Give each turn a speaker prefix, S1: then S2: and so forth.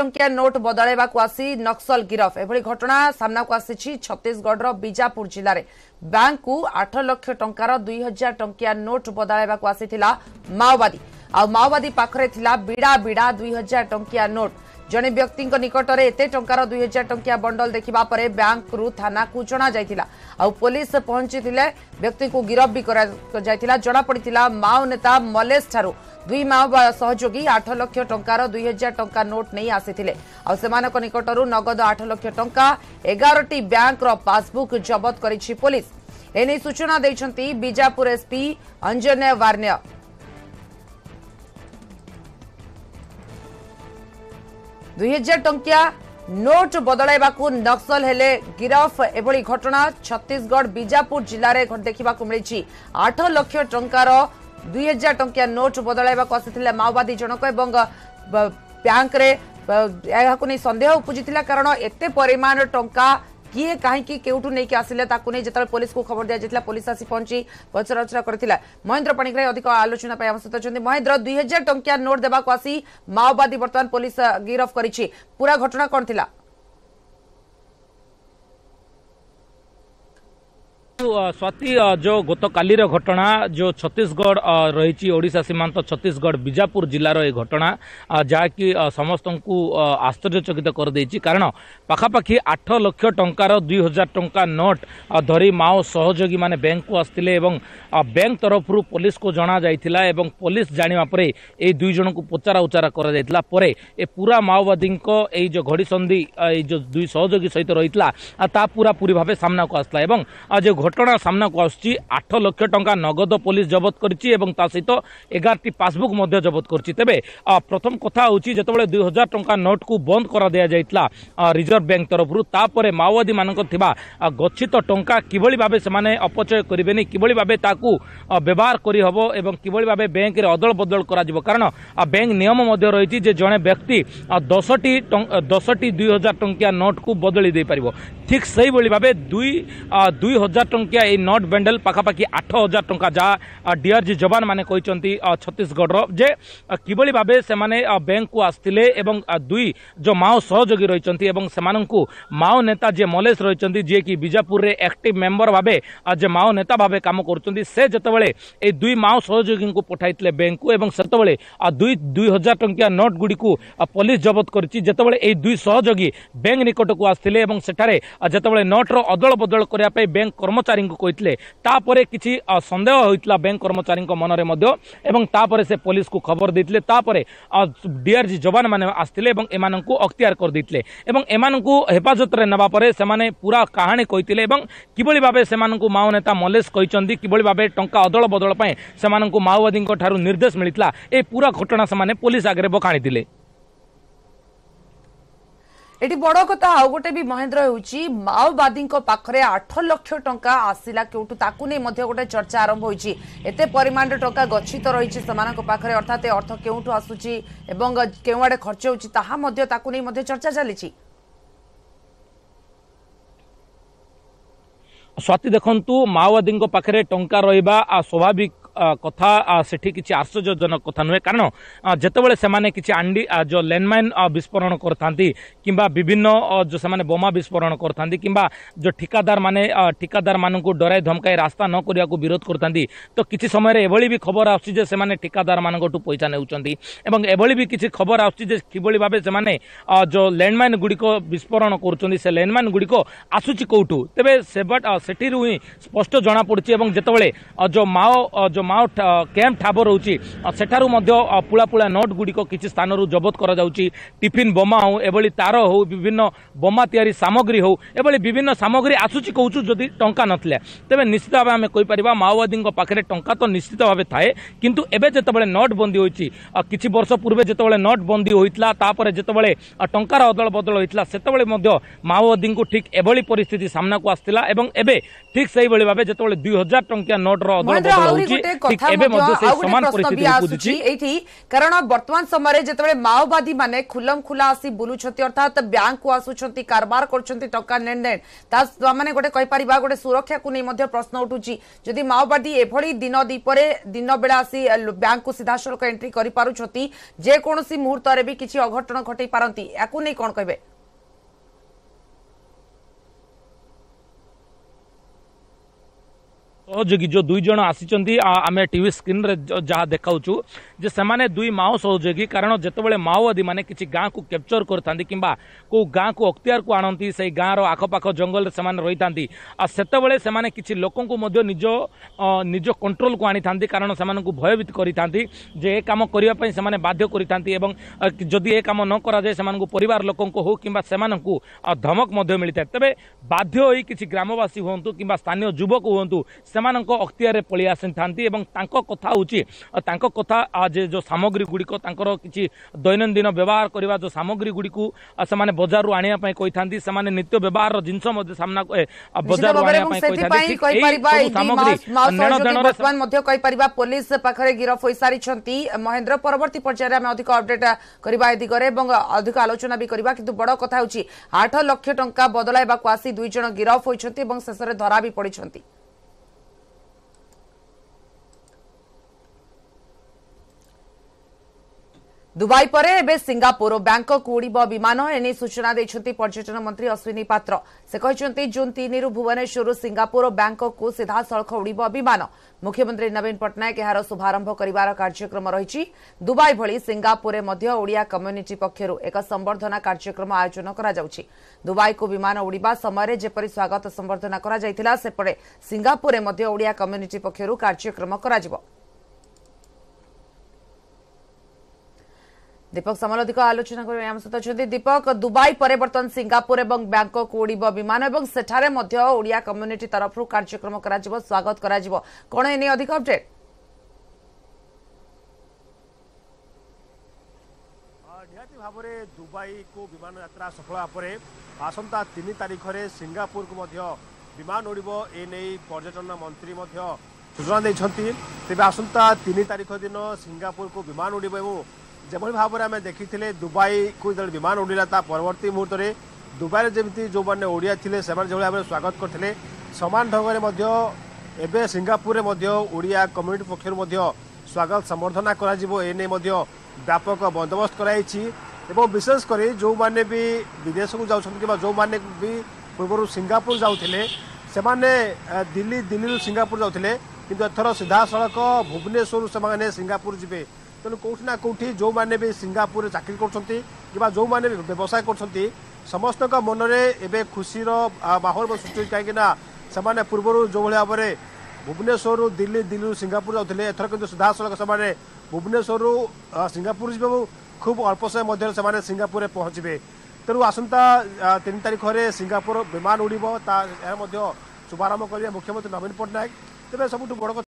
S1: ଟଙ୍କିଆ ନୋଟ୍ ବଦଳାଇବାକୁ ଆସି ନକ୍ସଲ ଗିରଫ ଏଭଳି ଘଟଣା ସାମ୍ନାକୁ ଆସିଛି ଛତିଶଗଡ଼ର ବିଜାପୁର ଜିଲ୍ଲାରେ ବ୍ୟାଙ୍କକୁ ଆଠ ଲକ୍ଷ ଟଙ୍କାର ଦୁଇ ହଜାର ଟଙ୍କିଆ ନୋଟ୍ ବଦଳାଇବାକୁ ଆସିଥିଲା ମାଓବାଦୀ ଆଉ ମାଓବାଦୀ ପାଖରେ ଥିଲା ବିଡ଼ା ବିଡ଼ା ଦୁଇ ହଜାର ଟଙ୍କିଆ ନୋଟ୍ जड़े व्यक्ति निकट में एत टार दुई हजार टिया बंडल देखा पर बैंक थाना को जनाइला आ पुलिस पहुंची व्यक्ति को गिरफ भी जनापड़ा माओ नेता मलेश दुई माओवाद सहयोगी आठ लक्ष ट दुई हजार टंका नोट नहीं आसटर नगद आठ लक्ष टा एगारटी ब्यांकर पासबुक जबत कर पुलिस एने सूचना देजापुर एसपी अंजन्य वार्ण्य ଦୁଇ ହଜାର ଟଙ୍କିଆ ନୋଟ୍ ବଦଳାଇବାକୁ ନକ୍ସଲ ହେଲେ ଗିରଫ ଏଭଳି ଘଟଣା ଛତିଶଗଡ଼ ବିଜାପୁର ଜିଲ୍ଲାରେ ଦେଖିବାକୁ ମିଳିଛି ଆଠ ଲକ୍ଷ ଟଙ୍କାର ଦୁଇ ହଜାର ଟଙ୍କିଆ ନୋଟ୍ ବଦଳାଇବାକୁ ଆସିଥିଲେ ମାଓବାଦୀ ଜଣକ ଏବଂ ବ୍ୟାଙ୍କରେ ଏହାକୁ ନେଇ ସନ୍ଦେହ ଉପୁଜିଥିଲା କାରଣ ଏତେ ପରିମାଣର ଟଙ୍କା किए कहीं क्योंठ नहीं आसिले पुलिस को खबर दिया जाता पुलिस आसी पहुंची पचराउचरा कर महेन्द्र पणिग्राही अधिक आलोचना सहित तो महेन्द्र दुई हजार टंकिया नोट देवाक आसी माओवादी बर्तमान पुलिस गिरफ्त करी पूरा घटना कौन थी
S2: स्वाति जो गतकालीर घटना जो छत्तीसगढ़ रही ओडा सीमांत छत्तीसगढ़ बीजापुर जिलार ए घटना जहाँकि समस्त को आश्चर्यचकित कर कारण पाखापाखि आठ लक्ष ट दुई हजार टा नोट धरी माओ सहयोगी मैंने बैंक को आसते बैंक तरफ पुलिस को जना जाता पुलिस जानापर यह दुईजन को पचरा उचरा कर पूरा माओवादी जो घड़ी सन्धि जो दुई सहयोगी सहित रही पूरा पूरी भाव सामना को आसला जो घटना ঘটনা সামনাକୁ ଆସୁଛି ଆଠ ଲକ୍ଷ ଟଙ୍କା ନଗଦ ପୋଲିସ ଜବତ କରିଛି ଏବଂ ତା ସହିତ ଏଗାରଟି ପାସବୁକ୍ ମଧ୍ୟ ଜବତ କରିଛି ତେବେ ପ୍ରଥମ କଥା ହେଉଛି ଯେତେବେଳେ ଦୁଇ ହଜାର ଟଙ୍କା ନୋଟ୍କୁ ବନ୍ଦ କରାଦିଆଯାଇଥିଲା ରିଜର୍ଭ ବ୍ୟାଙ୍କ ତରଫରୁ ତାପରେ ମାଓବାଦୀମାନଙ୍କର ଥିବା ଗଚ୍ଛିତ ଟଙ୍କା କିଭଳି ଭାବେ ସେମାନେ ଅପଚୟ କରିବେନି କିଭଳି ଭାବେ ତାକୁ ବ୍ୟବହାର କରିହେବ ଏବଂ କିଭଳି ଭାବେ ବ୍ୟାଙ୍କରେ ଅଦଳ ବଦଳ କରାଯିବ କାରଣ ବ୍ୟାଙ୍କ ନିୟମ ମଧ୍ୟ ରହିଛି ଯେ ଜଣେ ବ୍ୟକ୍ତି ଦଶଟି ଦଶଟି ଦୁଇ ହଜାର ଟଙ୍କିଆ ନୋଟ୍କୁ ବଦଳି ଦେଇପାରିବ ଠିକ୍ ସେହିଭଳି ଭାବେ ଦୁଇ ଦୁଇ ହଜାର ଟଙ୍କା ଟଙ୍କିଆ ଏହି ନଟ୍ ବେଣ୍ଡେଲ ପାଖାପାଖି ଆଠ ହଜାର ଟଙ୍କା ଯାହା ଡିଆର୍ଜି ଯବାନମାନେ କହିଛନ୍ତି ଛତିଶଗଡ଼ର ଯେ କିଭଳି ଭାବେ ସେମାନେ ବ୍ୟାଙ୍କକୁ ଆସିଥିଲେ ଏବଂ ଦୁଇ ଯେଉଁ ମାଓ ସହଯୋଗୀ ରହିଛନ୍ତି ଏବଂ ସେମାନଙ୍କୁ ମାଓ ନେତା ଯିଏ ମଲେଶ ରହିଛନ୍ତି ଯିଏକି ବିଜାପୁରରେ ଆକ୍ଟିଭ୍ ମେମ୍ବର ଭାବେ ଯେ ମାଓ ନେତା ଭାବେ କାମ କରୁଛନ୍ତି ସେ ଯେତେବେଳେ ଏହି ଦୁଇ ମାଓ ସହଯୋଗୀଙ୍କୁ ପଠାଇଥିଲେ ବ୍ୟାଙ୍କକୁ ଏବଂ ସେତେବେଳେ ଦୁଇ ଦୁଇ ହଜାର ଟଙ୍କିଆ ନୋଟ୍ ଗୁଡ଼ିକୁ ପୋଲିସ ଜବତ କରିଛି ଯେତେବେଳେ ଏହି ଦୁଇ ସହଯୋଗୀ ବ୍ୟାଙ୍କ ନିକଟକୁ ଆସିଥିଲେ ଏବଂ ସେଠାରେ ଯେତେବେଳେ ନୋଟ୍ର ଅଦଳ ବଦଳ କରିବା ପାଇଁ ବ୍ୟାଙ୍କ କର୍ମଚାରୀ कर्मचारी को कहते तापर कि सन्देह होता बैंक कर्मचारी मनरे तापर से पुलिस को खबर देते डीआरजी जवान मैंने आसते एम अख्तियार करदे हेफाजत नापर से पूरा कहानी कही कि भाव से माओ नेता मलेश कहते कि भाव टा अदल बदल से माओवादी निर्देश मिलता यह पूरा घटना से पुलिस आगे बखाणी
S1: ଏଠି ବଡ କଥା ଆଉ ଗୋଟେ ବି ମହେନ୍ଦ୍ର ହେଉଛି ମାଓବାଦୀଙ୍କ ପାଖରେ ଆଠ ଲକ୍ଷ ଟଙ୍କା ଆସିଲା କେଉଁଠୁ ତାକୁ ନେଇ ମଧ୍ୟ ଗୋଟେ ଚର୍ଚ୍ଚା ଆରମ୍ଭ ହୋଇଛି ଏତେ ପରିମାଣର ଟଙ୍କା ଗଚ୍ଛିତ ରହିଛି ସେମାନଙ୍କ ପାଖରେ ଅର୍ଥାତ୍ ଅର୍ଥ କେଉଁଠୁ ଆସୁଛି ଏବଂ କେଉଁଆଡ଼େ ଖର୍ଚ୍ଚ ହେଉଛି ତାହା ମଧ୍ୟ ତାକୁ ନେଇ ମଧ୍ୟ ଚର୍ଚ୍ଚା ଚାଲିଛି
S2: ସ୍ୱାତି ଦେଖନ୍ତୁ ମାଓବାଦୀଙ୍କ ପାଖରେ ଟଙ୍କା ରହିବା ସ୍ୱାଭାବିକ କଥା ସେଠି କିଛି ଆଶ୍ଚର୍ଯ୍ୟଜନକ କଥା ନୁହେଁ କାରଣ ଯେତେବେଳେ ସେମାନେ କିଛି ଆଣ୍ଡି ଯେଉଁ ଲ୍ୟାଣ୍ଡମାଇନ୍ ବିସ୍ଫୋରଣ କରିଥାନ୍ତି କିମ୍ବା ବିଭିନ୍ନ ଯେଉଁ ସେମାନେ ବୋମା ବିସ୍ଫୋରଣ କରିଥାନ୍ତି କିମ୍ବା ଯେଉଁ ଠିକାଦାରମାନେ ଠିକାଦାରମାନଙ୍କୁ ଡରାଇ ଧମକାଇ ରାସ୍ତା ନ କରିବାକୁ ବିରୋଧ କରିଥାନ୍ତି ତ କିଛି ସମୟରେ ଏଭଳି ବି ଖବର ଆସୁଛି ଯେ ସେମାନେ ଠିକାଦାରମାନଙ୍କଠୁ ପଇସା ନେଉଛନ୍ତି ଏବଂ ଏଭଳି ବି କିଛି ଖବର ଆସୁଛି ଯେ କିଭଳି ଭାବେ ସେମାନେ ଯେଉଁ ଲ୍ୟାଣ୍ଡମାଇନ୍ ଗୁଡ଼ିକ ବିସ୍ଫୋରଣ କରୁଛନ୍ତି ସେ ଲ୍ୟାଣ୍ଡମାଇନ୍ ଗୁଡ଼ିକ ଆସୁଛି କେଉଁଠୁ ତେବେ ସେଠିରୁ ହିଁ ସ୍ପଷ୍ଟ ଜଣାପଡ଼ୁଛି ଏବଂ ଯେତେବେଳେ ଯେଉଁ ମାଓ ଯେଉଁ ମାଓ କ୍ୟାମ୍ପ ଠାବ ରହୁଛି ସେଠାରୁ ମଧ୍ୟ ପୁଳା ପୁଳା ନୋଟ୍ ଗୁଡ଼ିକ କିଛି ସ୍ଥାନରୁ ଜବତ କରାଯାଉଛି ଟିଫିନ୍ ବୋମା ହେଉ ଏଭଳି ତାର ହେଉ ବିଭିନ୍ନ ବୋମା ତିଆରି ସାମଗ୍ରୀ ହେଉ ଏଭଳି ବିଭିନ୍ନ ସାମଗ୍ରୀ ଆସୁଛି କହୁଛୁ ଯଦି ଟଙ୍କା ନଥିଲା ତେବେ ନିଶ୍ଚିତ ଭାବେ ଆମେ କହିପାରିବା ମାଓବାଦୀଙ୍କ ପାଖରେ ଟଙ୍କା ତ ନିଶ୍ଚିତ ଭାବେ ଥାଏ କିନ୍ତୁ ଏବେ ଯେତେବେଳେ ନୋଟ୍ ବନ୍ଦୀ ହୋଇଛି କିଛି ବର୍ଷ ପୂର୍ବେ ଯେତେବେଳେ ନୋଟ୍ ବନ୍ଦୀ ହୋଇଥିଲା ତାପରେ ଯେତେବେଳେ ଟଙ୍କାର ଅଦଳ ବଦଳ ହୋଇଥିଲା ସେତେବେଳେ ମଧ୍ୟ ମାଓବାଦୀଙ୍କୁ ଠିକ୍ ଏଭଳି ପରିସ୍ଥିତି ସାମ୍ନାକୁ ଆସିଥିଲା ଏବଂ ଏବେ ଠିକ୍ ସେଇଭଳି ଭାବେ ଯେତେବେଳେ ଦୁଇ ହଜାର ଟଙ୍କିଆ ନୋଟ୍ର ଅଦଳ ବଦଳ ହେଉଛି କଥା ଆଉ ଗୋଟେ ପ୍ରଶ୍ନ ବି ଆସୁଛି
S1: ଏଇଠି କାରଣ ବର୍ତ୍ତମାନ ସମୟରେ ଯେତେବେଳେ ମାଓବାଦୀ ମାନେ ଖୁଲମ ଖୁଲା ଆସି ବୁଲୁଛନ୍ତି ଅର୍ଥାତ୍ ବ୍ୟାଙ୍କକୁ ଆସୁଛନ୍ତି କାରବାର କରୁଛନ୍ତି ଟଙ୍କା ନେଣଦେଣ ତା ମାନେ ଗୋଟେ କହିପାରିବା ଗୋଟେ ସୁରକ୍ଷାକୁ ନେଇ ମଧ୍ୟ ପ୍ରଶ୍ନ ଉଠୁଛି ଯଦି ମାଓବାଦୀ ଏଭଳି ଦିନ ଦ୍ୱୀପରେ ଦିନ ବେଳେ ଆସି ବ୍ୟାଙ୍କକୁ ସିଧାସଳଖ ଏଣ୍ଟ୍ରି କରିପାରୁଛନ୍ତି ଯେକୌଣସି ମୁହୂର୍ତ୍ତରେ ବି କିଛି ଅଘଟଣ ଘଟେଇ ପାରନ୍ତି ୟାକୁ ନେଇ କ'ଣ କହିବେ
S2: सहयोगी जो दुईज आम टी स्क्रीन जहाँ देखा जे से दुई माओ सहयोगी कारण जितेबाला माओवादी मैंने किसी गाँव को कैप्चर करता कि गाँ को अक्तिर को आणती से गाँव रखपाख जंगल से रही था आतेबले लोक निज कंट्रोल को आनी था कारण से भयभीत करे करने बाध्य जदि ये कम नक से पर लोक हो कि धमक मिलता है तेज बाध्य किसी ग्रामवासी हूँ कि स्थानीय युवक हूँ से ସେମାନଙ୍କ ଅକ୍ତିଆରେ ପଳେଇ ଆସିଥାନ୍ତି ଏବଂ ତାଙ୍କ କଥା ହେଉଛି ତାଙ୍କ କଥା ଯେ ଯେଉଁ ସାମଗ୍ରୀ ଗୁଡ଼ିକ ତାଙ୍କର କିଛି ଦୈନନ୍ଦିନ ବ୍ୟବହାର କରିବା ଯେଉଁ ସାମଗ୍ରୀ ଗୁଡ଼ିକୁ ସେମାନେ ବଜାରରୁ ଆଣିବା ପାଇଁ କହିଥାନ୍ତି ସେମାନେ ନିତ୍ୟ ବ୍ୟବହାରର ଜିନିଷ ମଧ୍ୟ ସାମ୍ନା ବଜାରରୁ ଆଣିବା ପାଇଁ କହିଥାନ୍ତି
S1: କହିପାରିବା ପୋଲିସ ପାଖରେ ଗିରଫ ହୋଇସାରିଛନ୍ତି ମହେନ୍ଦ୍ର ପରବର୍ତ୍ତୀ ପର୍ଯ୍ୟାୟରେ ଆମେ ଅଧିକ ଅପଡେଟ୍ କରିବା ଏ ଦିଗରେ ଏବଂ ଅଧିକ ଆଲୋଚନା ବି କରିବା କିନ୍ତୁ ବଡ଼ କଥା ହେଉଛି ଆଠ ଲକ୍ଷ ଟଙ୍କା ବଦଳାଇବାକୁ ଆସି ଦୁଇ ଜଣ ଗିରଫ ହୋଇଛନ୍ତି ଏବଂ ଶେଷରେ ଧରା ବି ପଡ଼ିଛନ୍ତି ଦୁବାଇ ପରେ ଏବେ ସିଙ୍ଗାପୁର ଓ ବ୍ୟାଙ୍କକ୍ ଉଡ଼ିବ ବିମାନ ଏନେଇ ସୂଚନା ଦେଇଛନ୍ତି ପର୍ଯ୍ୟଟନ ମନ୍ତ୍ରୀ ଅଶ୍ୱିନୀ ପାତ୍ର ସେ କହିଛନ୍ତି ଜୁନ୍ ତିନିରୁ ଭୁବନେଶ୍ୱରରୁ ସିଙ୍ଗାପୁର ଓ ବ୍ୟାଙ୍କକ୍କୁ ସିଧାସଳଖ ଉଡ଼ିବ ବିମାନ ମୁଖ୍ୟମନ୍ତ୍ରୀ ନବୀନ ପଟ୍ଟନାୟକ ଏହାର ଶୁଭାରମ୍ଭ କରିବାର କାର୍ଯ୍ୟକ୍ରମ ରହିଛି ଦୁବାଇ ଭଳି ସିଙ୍ଗାପୁରରେ ମଧ୍ୟ ଓଡ଼ିଆ କମ୍ୟୁନିଟି ପକ୍ଷରୁ ଏକ ସମ୍ବର୍ଦ୍ଧନା କାର୍ଯ୍ୟକ୍ରମ ଆୟୋଜନ କରାଯାଉଛି ଦୁବାଇକୁ ବିମାନ ଉଡ଼ିବା ସମୟରେ ଯେପରି ସ୍ୱାଗତ ସମ୍ବର୍ଦ୍ଧନା କରାଯାଇଥିଲା ସେପଟେ ସିଙ୍ଗାପୁରରେ ମଧ୍ୟ ଓଡ଼ିଆ କମ୍ୟୁନିଟି ପକ୍ଷରୁ କାର୍ଯ୍ୟକ୍ରମ କରାଯିବ ଦୀପକ ସମଲଧିକ ଆଲୋଚନା କରିବେ ଆମ ସହିତ ଅଛନ୍ତି ଦୀପକ ଦୁବାଇ ପରେ ବର୍ତ୍ତମାନ ସିଙ୍ଗାପୁର ଏବଂ ବ୍ୟାଙ୍କକ୍ ଉଡ଼ିବ ବିମାନ ଏବଂ ସେଠାରେ ମଧ୍ୟ ଓଡ଼ିଆ କମ୍ୟୁନିଟି ତରଫରୁ କାର୍ଯ୍ୟକ୍ରମ କରାଯିବ ସ୍ୱାଗତ କରାଯିବ କ'ଣ ଏ ନେଇ ଅଧିକ ଅପଡେଟ୍
S3: ନିହାତି ଭାବରେ ଦୁବାଇକୁ ବିମାନ ଯାତ୍ରା ସଫଳ ପରେ ଆସନ୍ତା ତିନି ତାରିଖରେ ସିଙ୍ଗାପୁରକୁ ମଧ୍ୟ ବିମାନ ଉଡ଼ିବ ଏ ନେଇ ପର୍ଯ୍ୟଟନ ମନ୍ତ୍ରୀ ମଧ୍ୟ ସୂଚନା ଦେଇଛନ୍ତି ତେବେ ଆସନ୍ତା ତିନି ତାରିଖ ଦିନ ସିଙ୍ଗାପୁରକୁ ବିମାନ ଉଡ଼ିବ ଏବଂ ଯେଭଳି ଭାବରେ ଆମେ ଦେଖିଥିଲେ ଦୁବାଇକୁ ଯେତେବେଳେ ବିମାନ ଉଡ଼ିଲା ତା ପରବର୍ତ୍ତୀ ମୁହୂର୍ତ୍ତରେ ଦୁବାଇରେ ଯେମିତି ଯେଉଁମାନେ ଓଡ଼ିଆ ଥିଲେ ସେମାନେ ଯେଭଳି ଭାବରେ ସ୍ୱାଗତ କରିଥିଲେ ସମାନ ଢଙ୍ଗରେ ମଧ୍ୟ ଏବେ ସିଙ୍ଗାପୁରରେ ମଧ୍ୟ ଓଡ଼ିଆ କମ୍ୟୁନିଟି ପକ୍ଷରୁ ମଧ୍ୟ ସ୍ୱାଗତ ସମ୍ବର୍ଦ୍ଧନା କରାଯିବ ଏ ନେଇ ମଧ୍ୟ ବ୍ୟାପକ ବନ୍ଦୋବସ୍ତ କରାଯାଇଛି ଏବଂ ବିଶେଷ କରି ଯେଉଁମାନେ ବି ବିଦେଶକୁ ଯାଉଛନ୍ତି କିମ୍ବା ଯେଉଁମାନେ ବି ପୂର୍ବରୁ ସିଙ୍ଗାପୁର ଯାଉଥିଲେ ସେମାନେ ଦିଲ୍ଲୀ ଦିଲ୍ଲୀରୁ ସିଙ୍ଗାପୁର ଯାଉଥିଲେ କିନ୍ତୁ ଏଥର ସିଧାସଳଖ ଭୁବନେଶ୍ୱରରୁ ସେମାନେ ସିଙ୍ଗାପୁର ଯିବେ ତେଣୁ କେଉଁଠି ନା କେଉଁଠି ଯେଉଁମାନେ ବି ସିଙ୍ଗାପୁରରେ ଚାକିରି କରୁଛନ୍ତି କିମ୍ବା ଯେଉଁମାନେ ବି ବ୍ୟବସାୟ କରୁଛନ୍ତି ସମସ୍ତଙ୍କ ମନରେ ଏବେ ଖୁସିର ମାହୋଲ ସୃଷ୍ଟି ହୋଇଛି କାହିଁକିନା ସେମାନେ ପୂର୍ବରୁ ଯେଉଁଭଳି ଭାବରେ ଭୁବନେଶ୍ୱରରୁ ଦିଲ୍ଲୀ ଦିଲ୍ଲୀରୁ ସିଙ୍ଗାପୁର ଯାଉଥିଲେ ଏଥର କିନ୍ତୁ ସିଧାସଳଖ ସେମାନେ ଭୁବନେଶ୍ୱରରୁ ସିଙ୍ଗାପୁର ଯିବେ ଏବଂ ଖୁବ୍ ଅଳ୍ପ ସମୟ ମଧ୍ୟରେ ସେମାନେ ସିଙ୍ଗାପୁରରେ ପହଞ୍ଚିବେ ତେଣୁ ଆସନ୍ତା ତିନି ତାରିଖରେ ସିଙ୍ଗାପୁର ବିମାନ ଉଡ଼ିବ ତା ଏହା ମଧ୍ୟ ଶୁଭାରମ୍ଭ କରିବେ ମୁଖ୍ୟମନ୍ତ୍ରୀ ନବୀନ ପଟ୍ଟନାୟକ ତେବେ ସବୁଠୁ ବଡ଼